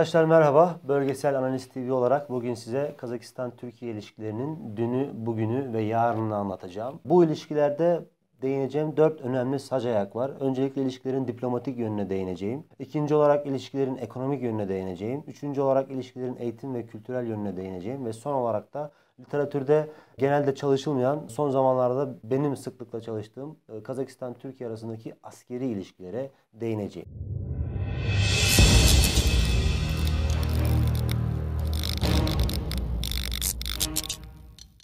Arkadaşlar merhaba. Bölgesel Analiz TV olarak bugün size Kazakistan-Türkiye ilişkilerinin dünü, bugünü ve yarını anlatacağım. Bu ilişkilerde değineceğim dört önemli sac ayak var. Öncelikle ilişkilerin diplomatik yönüne değineceğim. İkinci olarak ilişkilerin ekonomik yönüne değineceğim. Üçüncü olarak ilişkilerin eğitim ve kültürel yönüne değineceğim. Ve son olarak da literatürde genelde çalışılmayan, son zamanlarda benim sıklıkla çalıştığım e, Kazakistan-Türkiye arasındaki askeri ilişkilere değineceğim.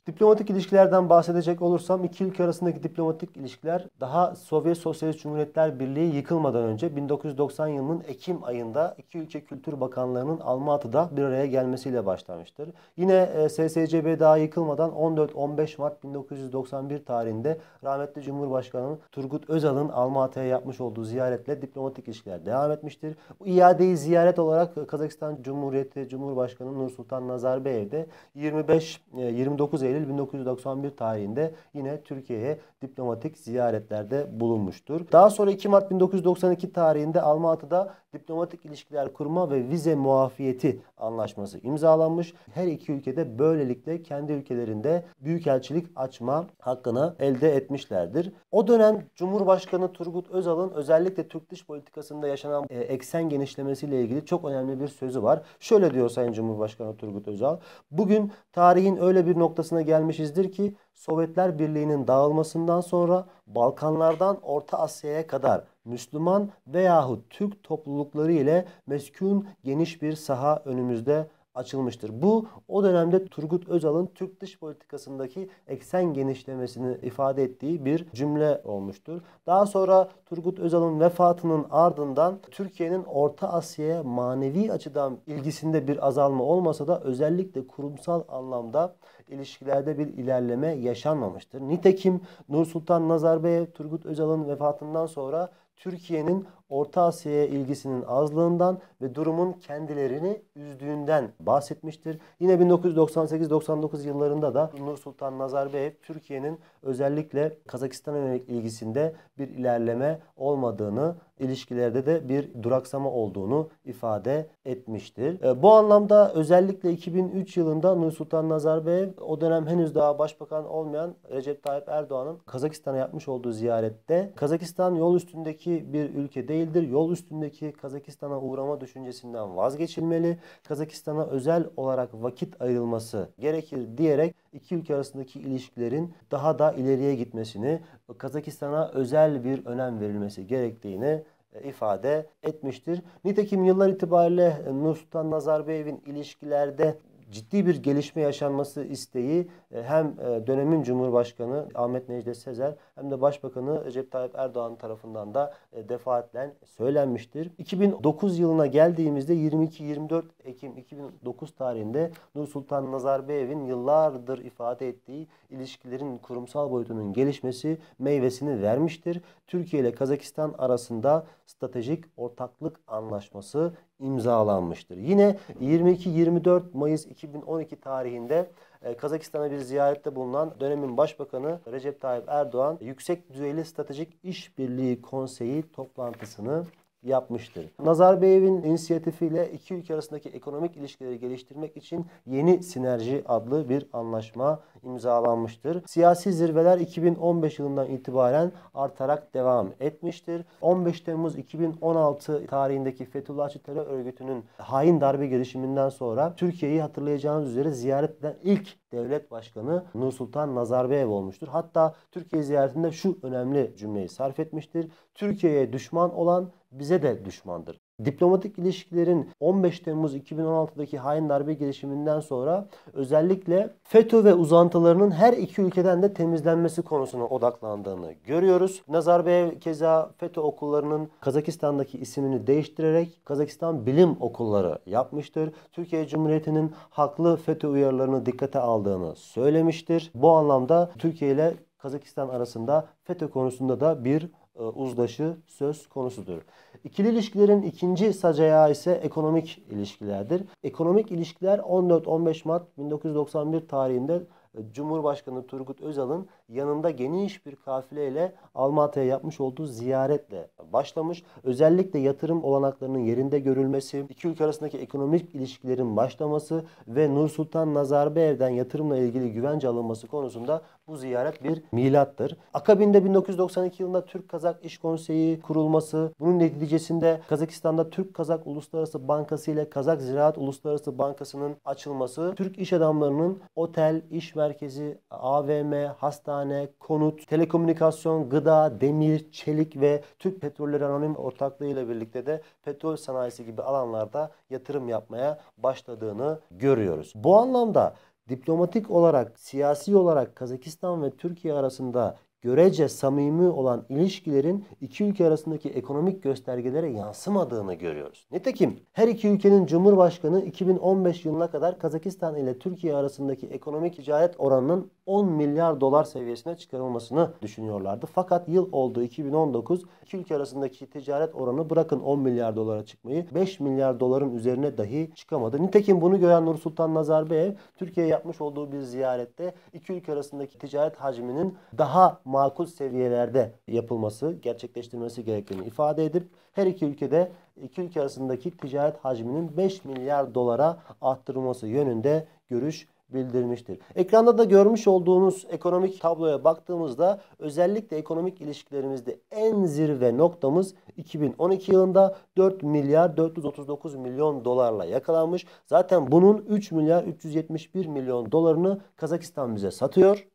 Diplomatik ilişkilerden bahsedecek olursam iki ülke arasındaki diplomatik ilişkiler daha Sovyet Sosyalist Cumhuriyetler Birliği yıkılmadan önce 1990 yılının Ekim ayında iki ülke kültür bakanlarının Almatı'da bir araya gelmesiyle başlamıştır. Yine e, SSCB daha yıkılmadan 14-15 Mart 1991 tarihinde rahmetli Cumhurbaşkanı Turgut Özal'ın Almatı'ya yapmış olduğu ziyaretle diplomatik ilişkiler devam etmiştir. Bu iadeyi ziyaret olarak Kazakistan Cumhuriyeti Cumhurbaşkanı Nursultan Nazarbayev de 25-29 e, Eylül Eylül 1991 tarihinde yine Türkiye'ye diplomatik ziyaretlerde bulunmuştur. Daha sonra 2 Mart 1992 tarihinde Almatı'da diplomatik ilişkiler kurma ve vize muafiyeti anlaşması imzalanmış. Her iki ülkede böylelikle kendi ülkelerinde büyükelçilik açma hakkını elde etmişlerdir. O dönem Cumhurbaşkanı Turgut Özal'ın özellikle Türk dış politikasında yaşanan e, eksen genişlemesiyle ilgili çok önemli bir sözü var. Şöyle diyor Sayın Cumhurbaşkanı Turgut Özal. Bugün tarihin öyle bir noktasına gelmişizdir ki Sovyetler Birliği'nin dağılmasından sonra Balkanlardan Orta Asya'ya kadar Müslüman veyahut Türk toplulukları ile meskun geniş bir saha önümüzde açılmıştır. Bu o dönemde Turgut Özal'ın Türk dış politikasındaki eksen genişlemesini ifade ettiği bir cümle olmuştur. Daha sonra Turgut Özal'ın vefatının ardından Türkiye'nin Orta Asya'ya manevi açıdan ilgisinde bir azalma olmasa da özellikle kurumsal anlamda ilişkilerde bir ilerleme yaşanmamıştır. Nitekim Nursultan Nazarbayev Turgut Özal'ın vefatından sonra Türkiye'nin Orta Asya'ya ilgisinin azlığından ve durumun kendilerini üzdüğünden bahsetmiştir. Yine 1998-99 yıllarında da Nur Sultan Nazarbayev Türkiye'nin özellikle Kazakistan'a yönelik ilgisinde bir ilerleme olmadığını, ilişkilerde de bir duraksama olduğunu ifade etmiştir. E, bu anlamda özellikle 2003 yılında Nur Sultan Nazarbayev o dönem henüz daha başbakan olmayan Recep Tayyip Erdoğan'ın Kazakistan'a yapmış olduğu ziyarette Kazakistan yol üstündeki bir ülkede değildir. Yol üstündeki Kazakistan'a uğrama düşüncesinden vazgeçilmeli. Kazakistan'a özel olarak vakit ayrılması gerekir diyerek iki ülke arasındaki ilişkilerin daha da ileriye gitmesini, Kazakistan'a özel bir önem verilmesi gerektiğini e, ifade etmiştir. Nitekim yıllar itibariyle e, Nursultan Nazarbayev'in ilişkilerde ciddi bir gelişme yaşanması isteği e, hem e, dönemin Cumhurbaşkanı Ahmet Necdet Sezer hem de Başbakanı Recep Tayyip Erdoğan tarafından da e, defaatle söylenmiştir. 2009 yılına geldiğimizde 22-24 Ekim 2009 tarihinde Nur Sultan Nazarbayev'in yıllardır ifade ettiği ilişkilerin kurumsal boyutunun gelişmesi meyvesini vermiştir. Türkiye ile Kazakistan arasında stratejik ortaklık anlaşması imzalanmıştır. Yine 22-24 Mayıs 2012 tarihinde e, Kazakistan'a bir ziyarette bulunan dönemin başbakanı Recep Tayyip Erdoğan Yüksek Düzeyli Stratejik İşbirliği Konseyi toplantısını yapmıştır. Nazarbayev'in inisiyatifiyle iki ülke arasındaki ekonomik ilişkileri geliştirmek için yeni sinerji adlı bir anlaşma imzalanmıştır. Siyasi zirveler 2015 yılından itibaren artarak devam etmiştir. 15 Temmuz 2016 tarihindeki Fethullahçı terör örgütünün hain darbe girişiminden sonra Türkiye'yi hatırlayacağınız üzere ziyaret eden ilk devlet başkanı Nursultan Nazarbayev olmuştur. Hatta Türkiye ziyaretinde şu önemli cümleyi sarf etmiştir. Türkiye'ye düşman olan bize de düşmandır. Diplomatik ilişkilerin 15 Temmuz 2016'daki hain darbe girişiminden sonra özellikle FETÖ ve uzantılarının her iki ülkeden de temizlenmesi konusuna odaklandığını görüyoruz. Nazarbayev keza FETÖ okullarının Kazakistan'daki ismini değiştirerek Kazakistan Bilim Okulları yapmıştır. Türkiye Cumhuriyeti'nin haklı FETÖ uyarılarını dikkate aldığını söylemiştir. Bu anlamda Türkiye ile Kazakistan arasında FETÖ konusunda da bir e, uzlaşı söz konusudur. İkili ilişkilerin ikinci sacayağı ise ekonomik ilişkilerdir. Ekonomik ilişkiler 14-15 Mart 1991 tarihinde e, Cumhurbaşkanı Turgut Özal'ın yanında geniş bir kafileyle Almatı'ya yapmış olduğu ziyaretle başlamış. Özellikle yatırım olanaklarının yerinde görülmesi, iki ülke arasındaki ekonomik ilişkilerin başlaması ve Nursultan Nazarbayev'den yatırımla ilgili güvence alınması konusunda bu ziyaret bir milattır. Akabinde 1992 yılında Türk-Kazak İş Konseyi kurulması, bunun neticesinde Kazakistan'da Türk-Kazak Uluslararası Bankası ile Kazak Ziraat Uluslararası Bankası'nın açılması, Türk iş adamlarının otel, iş merkezi, AVM, hastane, hastane, konut, telekomünikasyon, gıda, demir, çelik ve Türk Petrolleri Anonim Ortaklığı ile birlikte de petrol sanayisi gibi alanlarda yatırım yapmaya başladığını görüyoruz. Bu anlamda diplomatik olarak, siyasi olarak Kazakistan ve Türkiye arasında görece samimi olan ilişkilerin iki ülke arasındaki ekonomik göstergelere yansımadığını görüyoruz. Nitekim her iki ülkenin Cumhurbaşkanı 2015 yılına kadar Kazakistan ile Türkiye arasındaki ekonomik ticaret oranının 10 milyar dolar seviyesine çıkarılmasını düşünüyorlardı. Fakat yıl olduğu 2019 iki ülke arasındaki ticaret oranı bırakın 10 milyar dolara çıkmayı 5 milyar doların üzerine dahi çıkamadı. Nitekim bunu gören Nursultan Nazarbayev Türkiye'ye yapmış olduğu bir ziyarette iki ülke arasındaki ticaret hacminin daha makul seviyelerde yapılması, gerçekleştirmesi gerektiğini ifade edip her iki ülkede iki ülke arasındaki ticaret hacminin 5 milyar dolara arttırılması yönünde görüş bildirmiştir. Ekranda da görmüş olduğunuz ekonomik tabloya baktığımızda özellikle ekonomik ilişkilerimizde en zirve noktamız 2012 yılında 4 milyar 439 milyon dolarla yakalanmış. Zaten bunun 3 milyar 371 milyon dolarını Kazakistan bize satıyor.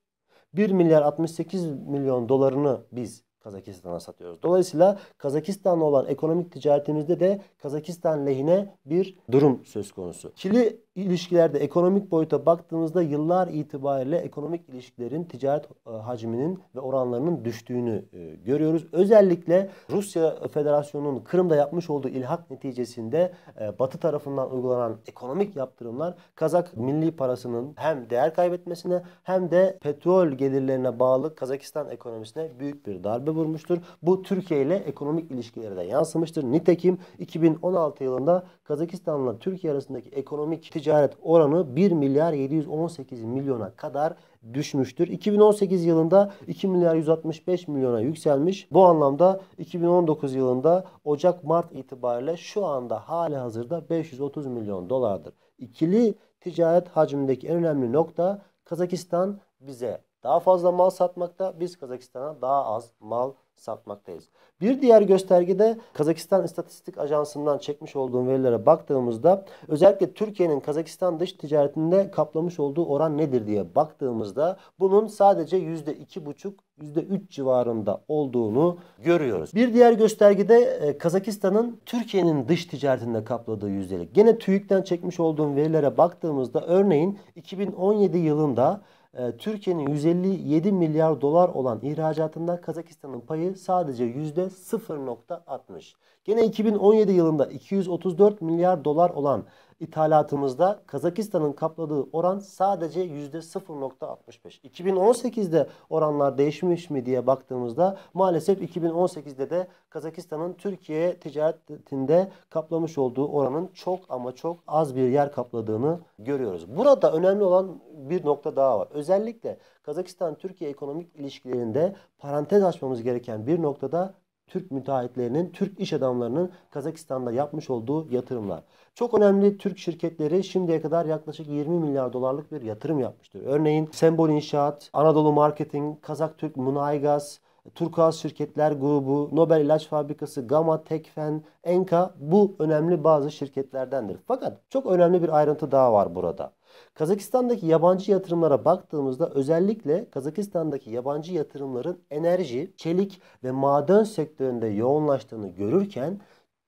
1 milyar 68 milyon dolarını biz Kazakistan'a satıyoruz. Dolayısıyla Kazakistan'la olan ekonomik ticaretimizde de Kazakistan lehine bir durum söz konusu. Çili ilişkilerde ekonomik boyuta baktığımızda yıllar itibariyle ekonomik ilişkilerin ticaret e, hacminin ve oranlarının düştüğünü e, görüyoruz. Özellikle Rusya Federasyonu'nun Kırım'da yapmış olduğu ilhak neticesinde e, Batı tarafından uygulanan ekonomik yaptırımlar Kazak milli parasının hem değer kaybetmesine hem de petrol gelirlerine bağlı Kazakistan ekonomisine büyük bir darbe darbe vurmuştur. Bu Türkiye ile ekonomik ilişkilere de yansımıştır. Nitekim 2016 yılında Kazakistan'la Türkiye arasındaki ekonomik ticaret oranı 1 milyar 718 milyona kadar düşmüştür. 2018 yılında 2 milyar 165 milyona yükselmiş. Bu anlamda 2019 yılında Ocak-Mart itibariyle şu anda hali hazırda 530 milyon dolardır. İkili ticaret hacmindeki en önemli nokta Kazakistan bize daha fazla mal satmakta, biz Kazakistan'a daha az mal satmaktayız. Bir diğer göstergede Kazakistan İstatistik Ajansı'ndan çekmiş olduğum verilere baktığımızda özellikle Türkiye'nin Kazakistan dış ticaretinde kaplamış olduğu oran nedir diye baktığımızda bunun sadece %2,5 %3 civarında olduğunu görüyoruz. Bir diğer göstergede e, Kazakistan'ın Türkiye'nin dış ticaretinde kapladığı yüzdelik. Gene TÜİK'ten çekmiş olduğum verilere baktığımızda örneğin 2017 yılında ee, Türkiye'nin 157 milyar dolar olan ihracatında Kazakistan'ın payı sadece %0.60. Gene 2017 yılında 234 milyar dolar olan ithalatımızda Kazakistan'ın kapladığı oran sadece %0.65. 2018'de oranlar değişmiş mi diye baktığımızda maalesef 2018'de de Kazakistan'ın Türkiye ticaretinde kaplamış olduğu oranın çok ama çok az bir yer kapladığını görüyoruz. Burada önemli olan bir nokta daha var. Özellikle Kazakistan-Türkiye ekonomik ilişkilerinde parantez açmamız gereken bir noktada Türk müteahhitlerinin, Türk iş adamlarının Kazakistan'da yapmış olduğu yatırımlar. Çok önemli Türk şirketleri şimdiye kadar yaklaşık 20 milyar dolarlık bir yatırım yapmıştır. Örneğin Sembol İnşaat, Anadolu Marketing, Kazak Türk Munaygaz, Turkuaz Şirketler Grubu, Nobel İlaç Fabrikası, Gama, Tekfen, Enka bu önemli bazı şirketlerdendir. Fakat çok önemli bir ayrıntı daha var burada. Kazakistan'daki yabancı yatırımlara baktığımızda özellikle Kazakistan'daki yabancı yatırımların enerji, çelik ve maden sektöründe yoğunlaştığını görürken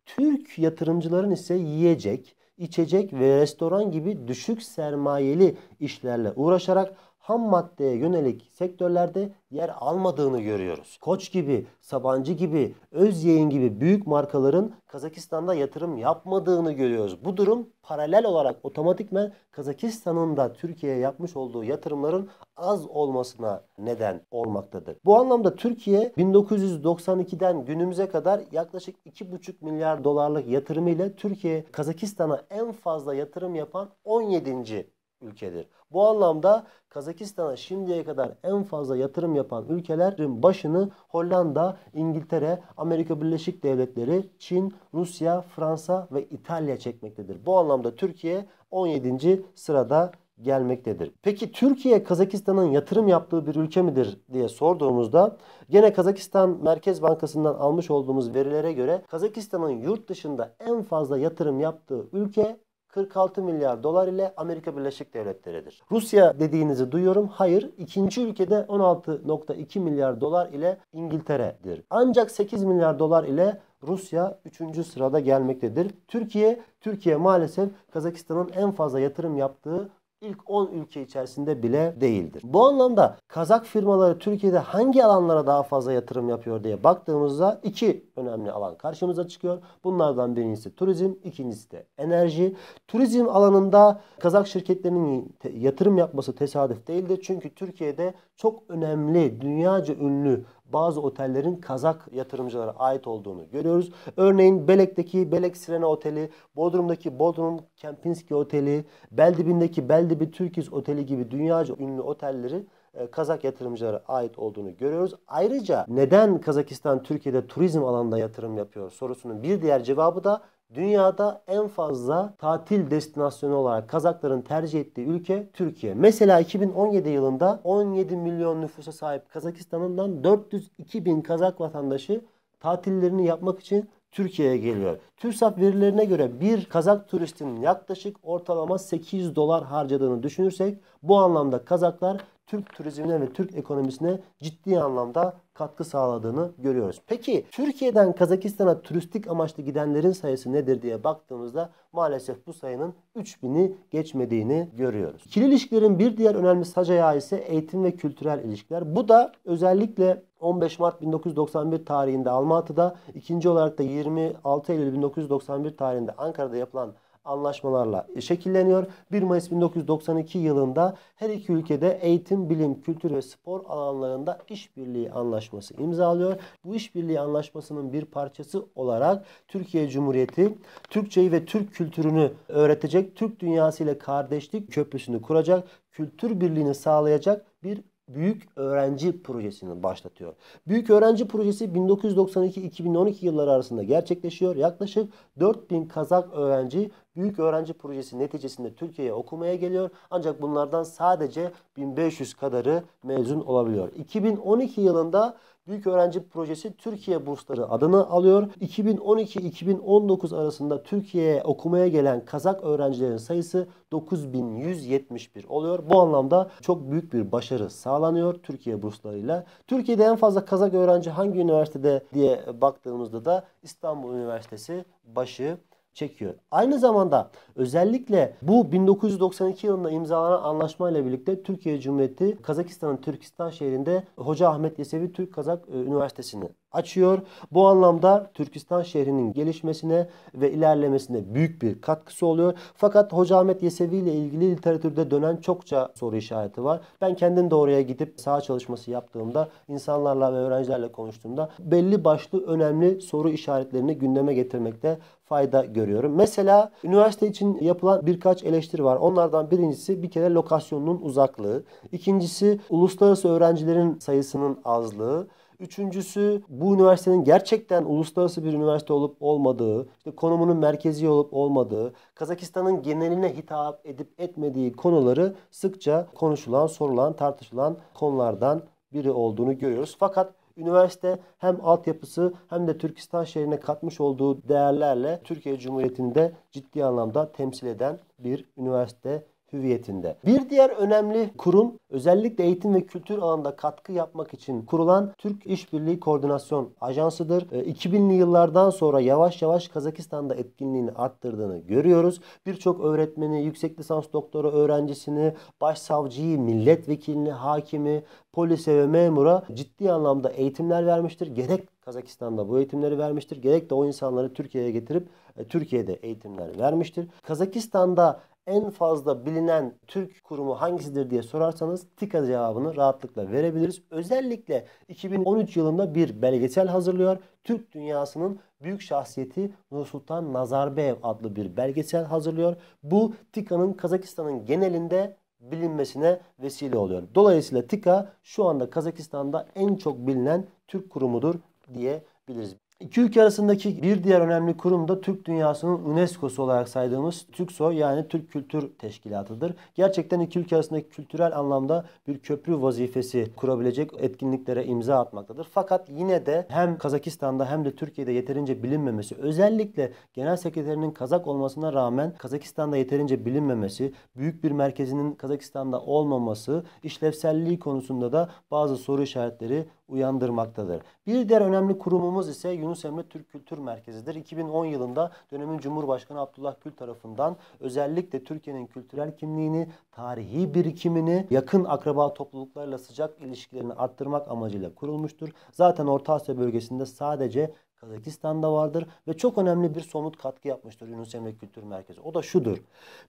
Türk yatırımcıların ise yiyecek, içecek ve restoran gibi düşük sermayeli işlerle uğraşarak ham maddeye yönelik sektörlerde yer almadığını görüyoruz. Koç gibi, Sabancı gibi, Özyeğin gibi büyük markaların Kazakistan'da yatırım yapmadığını görüyoruz. Bu durum paralel olarak otomatikmen Kazakistan'ın da Türkiye'ye yapmış olduğu yatırımların az olmasına neden olmaktadır. Bu anlamda Türkiye 1992'den günümüze kadar yaklaşık 2,5 milyar dolarlık yatırımıyla Türkiye Kazakistan'a en fazla yatırım yapan 17 ülkedir. Bu anlamda Kazakistan'a şimdiye kadar en fazla yatırım yapan ülkelerin başını Hollanda, İngiltere, Amerika Birleşik Devletleri, Çin, Rusya, Fransa ve İtalya çekmektedir. Bu anlamda Türkiye 17. sırada gelmektedir. Peki Türkiye Kazakistan'ın yatırım yaptığı bir ülke midir diye sorduğumuzda gene Kazakistan Merkez Bankası'ndan almış olduğumuz verilere göre Kazakistan'ın yurt dışında en fazla yatırım yaptığı ülke 46 milyar dolar ile Amerika Birleşik Devletleri'dir. Rusya dediğinizi duyuyorum. Hayır. ikinci ülkede 16.2 milyar dolar ile İngiltere'dir. Ancak 8 milyar dolar ile Rusya 3. sırada gelmektedir. Türkiye, Türkiye maalesef Kazakistan'ın en fazla yatırım yaptığı ilk 10 ülke içerisinde bile değildir. Bu anlamda Kazak firmaları Türkiye'de hangi alanlara daha fazla yatırım yapıyor diye baktığımızda iki önemli alan karşımıza çıkıyor. Bunlardan birincisi turizm, ikincisi de enerji. Turizm alanında Kazak şirketlerinin yatırım yapması tesadüf değildir. Çünkü Türkiye'de çok önemli, dünyaca ünlü bazı otellerin kazak yatırımcılara ait olduğunu görüyoruz. Örneğin Belek'teki Belek Sirena Oteli, Bodrum'daki Bodrum Kempinski Oteli, Beldibindeki Beldibi Türkiz Oteli gibi dünyaca ünlü otelleri e, Kazak yatırımcılara ait olduğunu görüyoruz. Ayrıca neden Kazakistan Türkiye'de turizm alanında yatırım yapıyor sorusunun bir diğer cevabı da Dünyada en fazla tatil destinasyonu olarak Kazakların tercih ettiği ülke Türkiye. Mesela 2017 yılında 17 milyon nüfusa sahip Kazakistan'dan 402 bin Kazak vatandaşı tatillerini yapmak için Türkiye'ye geliyor. TÜRSAF verilerine göre bir Kazak turistin yaklaşık ortalama 800 dolar harcadığını düşünürsek bu anlamda Kazaklar Türk turizmine ve Türk ekonomisine ciddi anlamda katkı sağladığını görüyoruz. Peki Türkiye'den Kazakistan'a turistik amaçlı gidenlerin sayısı nedir diye baktığımızda maalesef bu sayının 3000'i geçmediğini görüyoruz. İkili ilişkilerin bir diğer önemli sac ayağı ise eğitim ve kültürel ilişkiler. Bu da özellikle 15 Mart 1991 tarihinde Almatı'da, ikinci olarak da 26 Eylül 1991 tarihinde Ankara'da yapılan anlaşmalarla şekilleniyor. 1 Mayıs 1992 yılında her iki ülkede eğitim, bilim, kültür ve spor alanlarında işbirliği anlaşması imzalıyor. Bu işbirliği anlaşmasının bir parçası olarak Türkiye Cumhuriyeti Türkçeyi ve Türk kültürünü öğretecek, Türk dünyası ile kardeşlik köprüsünü kuracak, kültür birliğini sağlayacak bir Büyük Öğrenci Projesi'ni başlatıyor. Büyük Öğrenci Projesi 1992-2012 yılları arasında gerçekleşiyor. Yaklaşık 4000 Kazak öğrenci Büyük Öğrenci Projesi neticesinde Türkiye'ye okumaya geliyor. Ancak bunlardan sadece 1500 kadarı mezun olabiliyor. 2012 yılında Büyük Öğrenci Projesi Türkiye Bursları adını alıyor. 2012-2019 arasında Türkiye'ye okumaya gelen Kazak öğrencilerin sayısı 9171 oluyor. Bu anlamda çok büyük bir başarı sağlanıyor Türkiye burslarıyla. Türkiye'de en fazla Kazak öğrenci hangi üniversitede diye baktığımızda da İstanbul Üniversitesi başı çekiyor. Aynı zamanda özellikle bu 1992 yılında imzalanan anlaşma ile birlikte Türkiye Cumhuriyeti Kazakistan'ın Türkistan şehrinde Hoca Ahmet Yesevi Türk Kazak e, Üniversitesi'ni açıyor. Bu anlamda Türkistan şehrinin gelişmesine ve ilerlemesine büyük bir katkısı oluyor. Fakat Hoca Ahmet Yesevi ile ilgili literatürde dönen çokça soru işareti var. Ben kendim de oraya gidip saha çalışması yaptığımda, insanlarla ve öğrencilerle konuştuğumda belli başlı önemli soru işaretlerini gündeme getirmekte fayda görüyorum. Mesela üniversite için yapılan birkaç eleştiri var. Onlardan birincisi bir kere lokasyonunun uzaklığı. İkincisi uluslararası öğrencilerin sayısının azlığı. Üçüncüsü bu üniversitenin gerçekten uluslararası bir üniversite olup olmadığı, işte konumunun merkezi olup olmadığı, Kazakistan'ın geneline hitap edip etmediği konuları sıkça konuşulan, sorulan, tartışılan konulardan biri olduğunu görüyoruz. Fakat Üniversite hem altyapısı hem de Türkistan şehrine katmış olduğu değerlerle Türkiye Cumhuriyeti'nde ciddi anlamda temsil eden bir üniversite hüviyetinde. Bir diğer önemli kurum özellikle eğitim ve kültür alanında katkı yapmak için kurulan Türk İşbirliği Koordinasyon Ajansı'dır. 2000'li e, yıllardan sonra yavaş yavaş Kazakistan'da etkinliğini arttırdığını görüyoruz. Birçok öğretmeni, yüksek lisans doktora öğrencisini, başsavcıyı, milletvekilini, hakimi, polise ve memura ciddi anlamda eğitimler vermiştir. Gerek Kazakistan'da bu eğitimleri vermiştir. Gerek de o insanları Türkiye'ye getirip e, Türkiye'de eğitimler vermiştir. Kazakistan'da en fazla bilinen Türk kurumu hangisidir diye sorarsanız TİKA cevabını rahatlıkla verebiliriz. Özellikle 2013 yılında bir belgesel hazırlıyor. Türk dünyasının büyük şahsiyeti Nursultan Nazarbayev adlı bir belgesel hazırlıyor. Bu TİKA'nın Kazakistan'ın genelinde bilinmesine vesile oluyor. Dolayısıyla TİKA şu anda Kazakistan'da en çok bilinen Türk kurumudur diyebiliriz. İki ülke arasındaki bir diğer önemli kurum da Türk dünyasının UNESCO'su olarak saydığımız TÜKSO yani Türk Kültür Teşkilatı'dır. Gerçekten iki ülke arasındaki kültürel anlamda bir köprü vazifesi kurabilecek etkinliklere imza atmaktadır. Fakat yine de hem Kazakistan'da hem de Türkiye'de yeterince bilinmemesi özellikle genel sekreterinin Kazak olmasına rağmen Kazakistan'da yeterince bilinmemesi, büyük bir merkezinin Kazakistan'da olmaması işlevselliği konusunda da bazı soru işaretleri uyandırmaktadır. Bir diğer önemli kurumumuz ise Yunus Emre Türk Kültür Merkezi'dir. 2010 yılında dönemin Cumhurbaşkanı Abdullah Gül tarafından özellikle Türkiye'nin kültürel kimliğini, tarihi birikimini, yakın akraba topluluklarla sıcak ilişkilerini arttırmak amacıyla kurulmuştur. Zaten Orta Asya bölgesinde sadece Kazakistan'da vardır ve çok önemli bir somut katkı yapmıştır Yunus Emre Kültür Merkezi. O da şudur.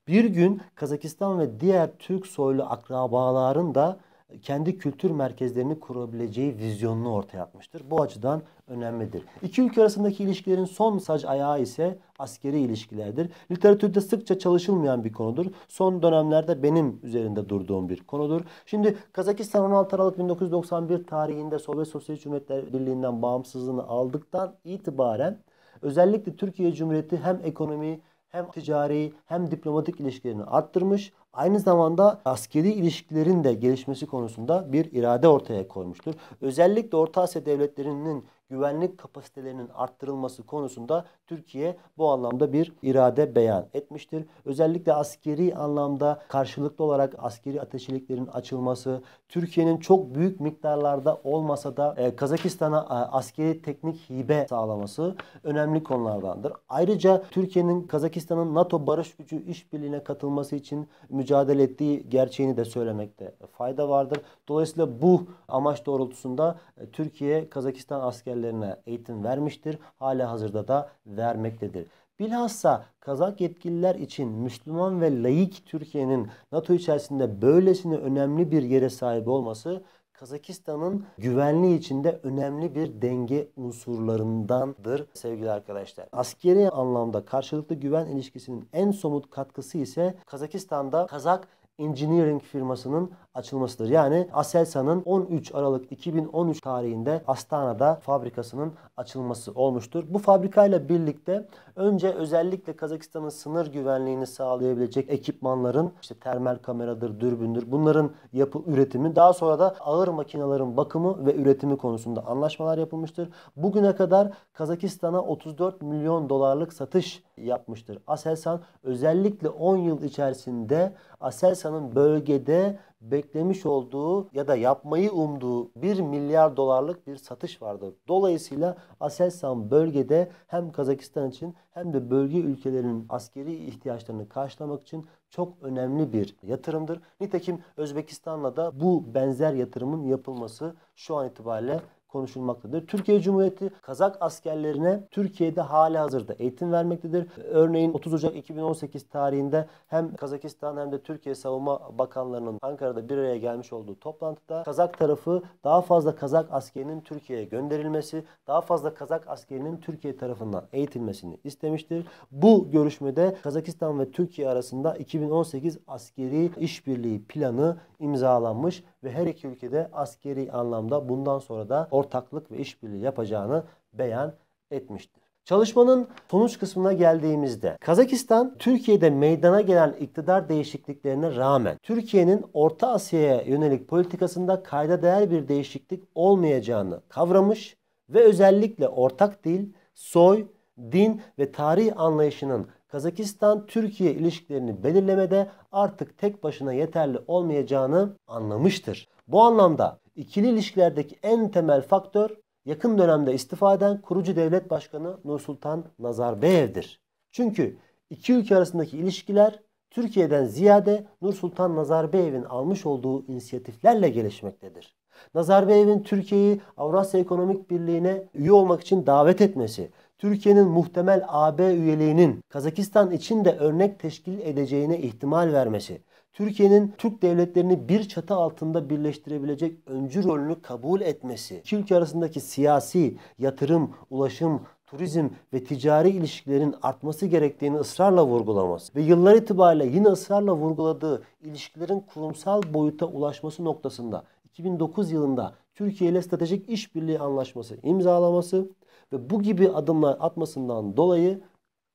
Bir gün Kazakistan ve diğer Türk soylu akrabaların da kendi kültür merkezlerini kurabileceği vizyonunu ortaya atmıştır. Bu açıdan önemlidir. İki ülke arasındaki ilişkilerin son sac ayağı ise askeri ilişkilerdir. Literatürde sıkça çalışılmayan bir konudur. Son dönemlerde benim üzerinde durduğum bir konudur. Şimdi Kazakistan 16 Aralık 1991 tarihinde Sovyet Sosyalist Cumhuriyetler Birliği'nden bağımsızlığını aldıktan itibaren özellikle Türkiye Cumhuriyeti hem ekonomi hem ticari hem diplomatik ilişkilerini arttırmış. Aynı zamanda askeri ilişkilerin de gelişmesi konusunda bir irade ortaya koymuştur. Özellikle Orta Asya devletlerinin güvenlik kapasitelerinin arttırılması konusunda Türkiye bu anlamda bir irade beyan etmiştir. Özellikle askeri anlamda karşılıklı olarak askeri ateşliklerin açılması, Türkiye'nin çok büyük miktarlarda olmasa da e, Kazakistan'a e, askeri teknik hibe sağlaması önemli konulardandır. Ayrıca Türkiye'nin Kazakistan'ın NATO barış gücü işbirliğine katılması için mücadele ettiği gerçeğini de söylemekte fayda vardır. Dolayısıyla bu amaç doğrultusunda e, Türkiye Kazakistan askeri askerlerine eğitim vermiştir. Hala hazırda da vermektedir. Bilhassa Kazak yetkililer için Müslüman ve laik Türkiye'nin NATO içerisinde böylesine önemli bir yere sahip olması Kazakistan'ın güvenliği içinde önemli bir denge unsurlarındandır sevgili arkadaşlar. Askeri anlamda karşılıklı güven ilişkisinin en somut katkısı ise Kazakistan'da Kazak Engineering firmasının açılmasıdır. Yani Aselsan'ın 13 Aralık 2013 tarihinde Astana'da fabrikasının açılması olmuştur. Bu fabrikayla birlikte önce özellikle Kazakistan'ın sınır güvenliğini sağlayabilecek ekipmanların işte termal kameradır, dürbündür bunların yapı üretimi daha sonra da ağır makinelerin bakımı ve üretimi konusunda anlaşmalar yapılmıştır. Bugüne kadar Kazakistan'a 34 milyon dolarlık satış yapmıştır. Aselsan özellikle 10 yıl içerisinde Aselsan'ın bölgede beklemiş olduğu ya da yapmayı umduğu 1 milyar dolarlık bir satış vardı. Dolayısıyla Aselsan bölgede hem Kazakistan için hem de bölge ülkelerinin askeri ihtiyaçlarını karşılamak için çok önemli bir yatırımdır. Nitekim Özbekistan'la da bu benzer yatırımın yapılması şu an itibariyle konuşulmaktadır. Türkiye Cumhuriyeti Kazak askerlerine Türkiye'de hali hazırda eğitim vermektedir. Örneğin 30 Ocak 2018 tarihinde hem Kazakistan hem de Türkiye Savunma Bakanlarının Ankara'da bir araya gelmiş olduğu toplantıda Kazak tarafı daha fazla Kazak askerinin Türkiye'ye gönderilmesi, daha fazla Kazak askerinin Türkiye tarafından eğitilmesini istemiştir. Bu görüşmede Kazakistan ve Türkiye arasında 2018 askeri işbirliği planı imzalanmış ve her iki ülkede askeri anlamda bundan sonra da ortaya ortaklık ve işbirliği yapacağını beyan etmiştir. Çalışmanın sonuç kısmına geldiğimizde Kazakistan Türkiye'de meydana gelen iktidar değişikliklerine rağmen Türkiye'nin Orta Asya'ya yönelik politikasında kayda değer bir değişiklik olmayacağını kavramış ve özellikle ortak dil, soy, din ve tarih anlayışının Kazakistan-Türkiye ilişkilerini belirlemede artık tek başına yeterli olmayacağını anlamıştır. Bu anlamda ikili ilişkilerdeki en temel faktör yakın dönemde istifaden kurucu devlet başkanı Nursultan Nazarbayev'dir. Çünkü iki ülke arasındaki ilişkiler Türkiye'den ziyade Nursultan Nazarbayev'in almış olduğu inisiyatiflerle gelişmektedir. Nazarbayev'in Türkiye'yi Avrasya Ekonomik Birliği'ne üye olmak için davet etmesi, Türkiye'nin muhtemel AB üyeliğinin Kazakistan için de örnek teşkil edeceğine ihtimal vermesi, Türkiye'nin Türk devletlerini bir çatı altında birleştirebilecek öncü rolünü kabul etmesi, iki ülke arasındaki siyasi, yatırım, ulaşım, turizm ve ticari ilişkilerin artması gerektiğini ısrarla vurgulaması ve yıllar itibariyle yine ısrarla vurguladığı ilişkilerin kurumsal boyuta ulaşması noktasında 2009 yılında Türkiye ile Stratejik işbirliği Anlaşması imzalaması ve bu gibi adımlar atmasından dolayı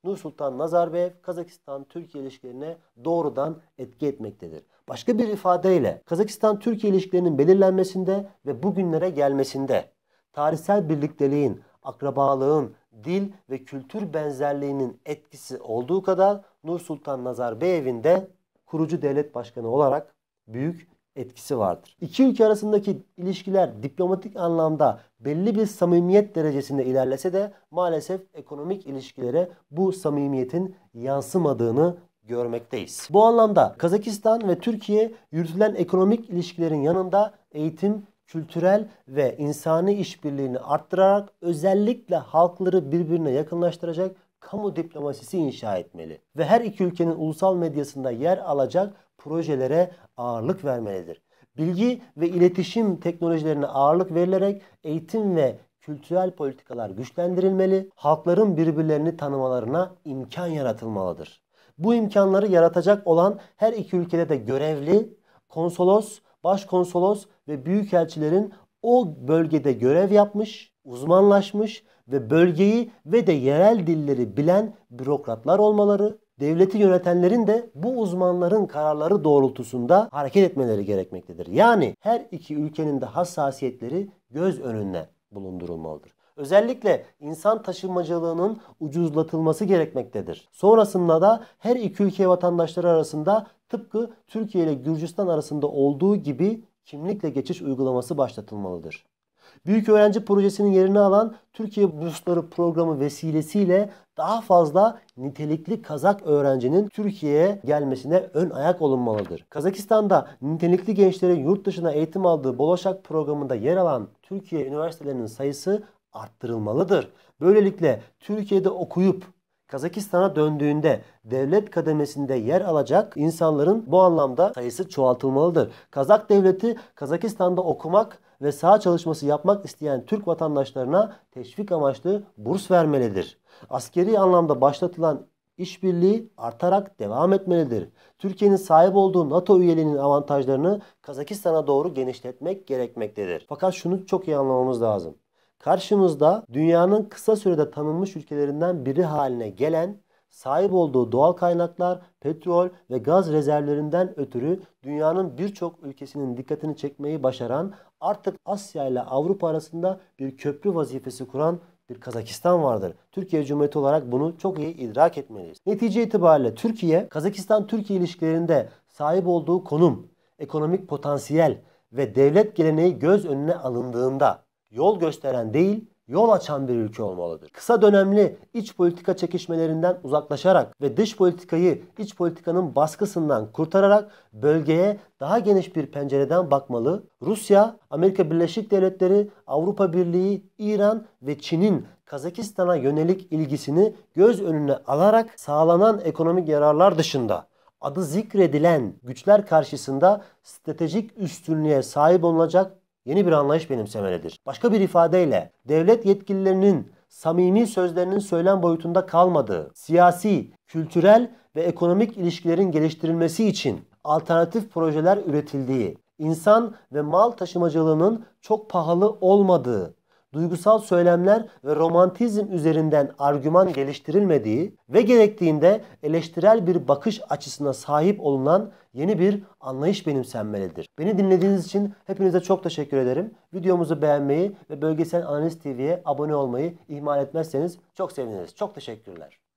Nur Sultan Nazarbayev Kazakistan-Türkiye ilişkilerine doğrudan etki etmektedir. Başka bir ifadeyle Kazakistan-Türkiye ilişkilerinin belirlenmesinde ve bugünlere gelmesinde tarihsel birlikteliğin, akrabalığın, dil ve kültür benzerliğinin etkisi olduğu kadar Nur Sultan Nazarbayev'in de kurucu devlet başkanı olarak büyük etkisi vardır. İki ülke arasındaki ilişkiler diplomatik anlamda belli bir samimiyet derecesinde ilerlese de maalesef ekonomik ilişkilere bu samimiyetin yansımadığını görmekteyiz. Bu anlamda Kazakistan ve Türkiye yürütülen ekonomik ilişkilerin yanında eğitim, kültürel ve insani işbirliğini arttırarak özellikle halkları birbirine yakınlaştıracak kamu diplomasisi inşa etmeli ve her iki ülkenin ulusal medyasında yer alacak projelere ağırlık vermelidir. Bilgi ve iletişim teknolojilerine ağırlık verilerek eğitim ve kültürel politikalar güçlendirilmeli, halkların birbirlerini tanımalarına imkan yaratılmalıdır. Bu imkanları yaratacak olan her iki ülkede de görevli konsolos, başkonsolos ve büyükelçilerin o bölgede görev yapmış, uzmanlaşmış ve bölgeyi ve de yerel dilleri bilen bürokratlar olmaları, devleti yönetenlerin de bu uzmanların kararları doğrultusunda hareket etmeleri gerekmektedir. Yani her iki ülkenin de hassasiyetleri göz önünde bulundurulmalıdır. Özellikle insan taşımacılığının ucuzlatılması gerekmektedir. Sonrasında da her iki ülke vatandaşları arasında tıpkı Türkiye ile Gürcistan arasında olduğu gibi kimlikle geçiş uygulaması başlatılmalıdır. Büyük Öğrenci Projesi'nin yerini alan Türkiye Bursları Programı vesilesiyle daha fazla nitelikli Kazak öğrencinin Türkiye'ye gelmesine ön ayak olunmalıdır. Kazakistan'da nitelikli gençlerin yurt dışına eğitim aldığı Bolaşak programında yer alan Türkiye üniversitelerinin sayısı arttırılmalıdır. Böylelikle Türkiye'de okuyup Kazakistan'a döndüğünde devlet kademesinde yer alacak insanların bu anlamda sayısı çoğaltılmalıdır. Kazak devleti Kazakistan'da okumak ve saha çalışması yapmak isteyen Türk vatandaşlarına teşvik amaçlı burs vermelidir. Askeri anlamda başlatılan işbirliği artarak devam etmelidir. Türkiye'nin sahip olduğu NATO üyeliğinin avantajlarını Kazakistan'a doğru genişletmek gerekmektedir. Fakat şunu çok iyi anlamamız lazım. Karşımızda dünyanın kısa sürede tanınmış ülkelerinden biri haline gelen, sahip olduğu doğal kaynaklar, petrol ve gaz rezervlerinden ötürü dünyanın birçok ülkesinin dikkatini çekmeyi başaran, artık Asya ile Avrupa arasında bir köprü vazifesi kuran bir Kazakistan vardır. Türkiye Cumhuriyeti olarak bunu çok iyi idrak etmeliyiz. Netice itibariyle Türkiye, Kazakistan-Türkiye ilişkilerinde sahip olduğu konum, ekonomik potansiyel ve devlet geleneği göz önüne alındığında yol gösteren değil, yol açan bir ülke olmalıdır. Kısa dönemli iç politika çekişmelerinden uzaklaşarak ve dış politikayı iç politikanın baskısından kurtararak bölgeye daha geniş bir pencereden bakmalı. Rusya, Amerika Birleşik Devletleri, Avrupa Birliği, İran ve Çin'in Kazakistan'a yönelik ilgisini göz önüne alarak sağlanan ekonomik yararlar dışında adı zikredilen güçler karşısında stratejik üstünlüğe sahip olunacak yeni bir anlayış benimsemelidir. Başka bir ifadeyle devlet yetkililerinin samimi sözlerinin söylem boyutunda kalmadığı, siyasi, kültürel ve ekonomik ilişkilerin geliştirilmesi için alternatif projeler üretildiği, insan ve mal taşımacılığının çok pahalı olmadığı, duygusal söylemler ve romantizm üzerinden argüman geliştirilmediği ve gerektiğinde eleştirel bir bakış açısına sahip olunan yeni bir anlayış benimsenmelidir. Beni dinlediğiniz için hepinize çok teşekkür ederim. Videomuzu beğenmeyi ve Bölgesel Analiz TV'ye abone olmayı ihmal etmezseniz çok seviniriz. Çok teşekkürler.